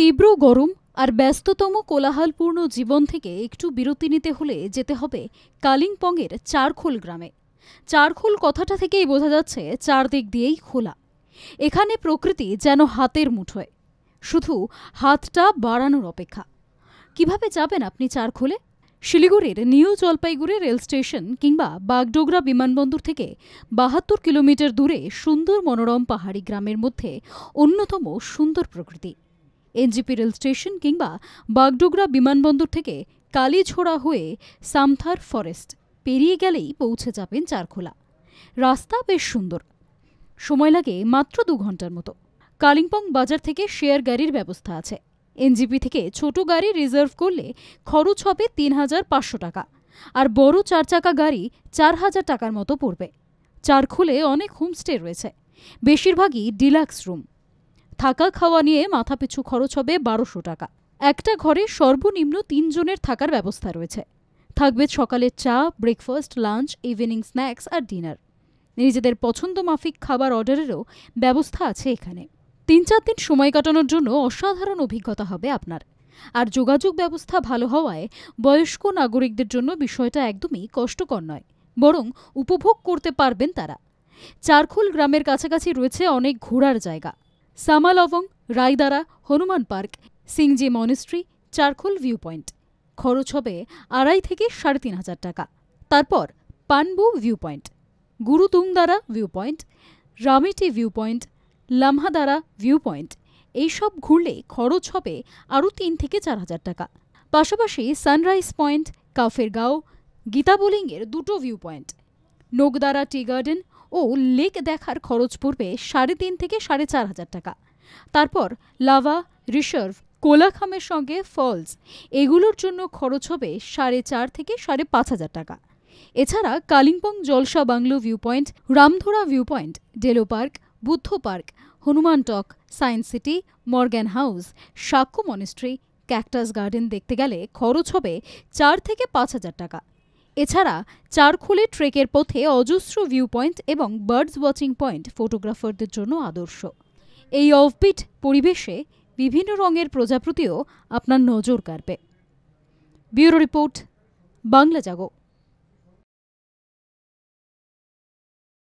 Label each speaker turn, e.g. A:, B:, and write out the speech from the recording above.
A: তীব্র গরম আর ব্যস্ততম কোলাহলপূর্ণ জীবন থেকে একটু বিরতি নিতে হলে যেতে হবে কালিম্পংয়ের চারখোল গ্রামে চারখোল কথাটা থেকেই বোঝা যাচ্ছে চারদিক দিয়েই খোলা এখানে প্রকৃতি যেন হাতের মুঠোয় শুধু হাতটা বাড়ানোর অপেক্ষা কিভাবে যাবেন আপনি চারখোলে শিলিগুড়ির নিউ জলপাইগুড়ি রেল স্টেশন কিংবা বাগডোগরা বিমানবন্দর থেকে বাহাত্তর কিলোমিটার দূরে সুন্দর মনোরম পাহাড়ি গ্রামের মধ্যে অন্যতম সুন্দর প্রকৃতি এনজিপি রেল স্টেশন কিংবা বাগডোগরা বিমানবন্দর থেকে কালীঝোড়া হয়ে সামথার ফরেস্ট পেরিয়ে গেলেই পৌঁছে যাবেন চারখোলা রাস্তা বেশ সুন্দর সময় লাগে মাত্র দু ঘন্টার মতো কালিম্পং বাজার থেকে শেয়ার গাড়ির ব্যবস্থা আছে এনজিপি থেকে ছোট গাড়ি রিজার্ভ করলে খরচ হবে তিন হাজার পাঁচশো টাকা আর বড় চার চাকা গাড়ি চার হাজার টাকার মতো পড়বে চারখোলে অনেক হোমস্টে রয়েছে বেশিরভাগই ডিলাক্স রুম থাকা খাওয়া নিয়ে মাথাপিছু খরচ হবে বারোশো টাকা একটা ঘরে সর্বনিম্ন তিনজনের থাকার ব্যবস্থা রয়েছে থাকবে সকালের চা ব্রেকফাস্ট লাঞ্চ ইভিনিং স্ন্যাক্স আর ডিনার নিজেদের পছন্দ মাফিক খাবার অর্ডারেরও ব্যবস্থা আছে এখানে তিন চার দিন সময় কাটানোর জন্য অসাধারণ অভিজ্ঞতা হবে আপনার আর যোগাযোগ ব্যবস্থা ভালো হওয়ায় বয়স্ক নাগরিকদের জন্য বিষয়টা একদমই কষ্টকর নয় বরং উপভোগ করতে পারবেন তারা চারখোল গ্রামের কাছাকাছি রয়েছে অনেক ঘোরার জায়গা Samalbong Raidara Hanuman park Singji monastery Charkhole view point খরচ হবে আড়াই থেকে সাড়ে তিন হাজার টাকা তারপর Panbu view point Gurutungdara view point Rameti view point Lamhadara view point এইসব ঘুরলে খরচ হবে আরও তিন থেকে চার হাজার টাকা পাশাপাশি সানরাইজ পয়েন্ট কাফেরগাঁও গীতাবোলিংয়ের দুটো view point Nogdara tea garden ও লেক দেখার খরচ পড়বে সাড়ে তিন থেকে সাড়ে চার হাজার টাকা তারপর লাভা রিসার্ভ কোলাখামের সঙ্গে ফলস এগুলোর জন্য খরচ হবে সাড়ে চার থেকে সাড়ে পাঁচ হাজার টাকা এছাড়া Kalimpong Jalsa bungalow view point Ramdhura view point Deolo park Buddha park Hanuman Tok science city Morgan house সাক্ষ্য মনিস্ট্রি ক্যাকটাস গার্ডেন দেখতে গেলে খরচ হবে চার থেকে পাঁচ হাজার টাকা এছাড়া চারখোলে ট্রেকের পথে অজস্র ভিউ পয়েন্ট এবং বার্ডস ওয়াচিং পয়েন্ট ফটোগ্রাফারদের জন্য আদর্শ এই অফবিট পরিবেশে বিভিন্ন রঙের প্রজাপতিও আপনার নজর কাড়বে ব্যুরো রিপোর্ট বাংলা জাগো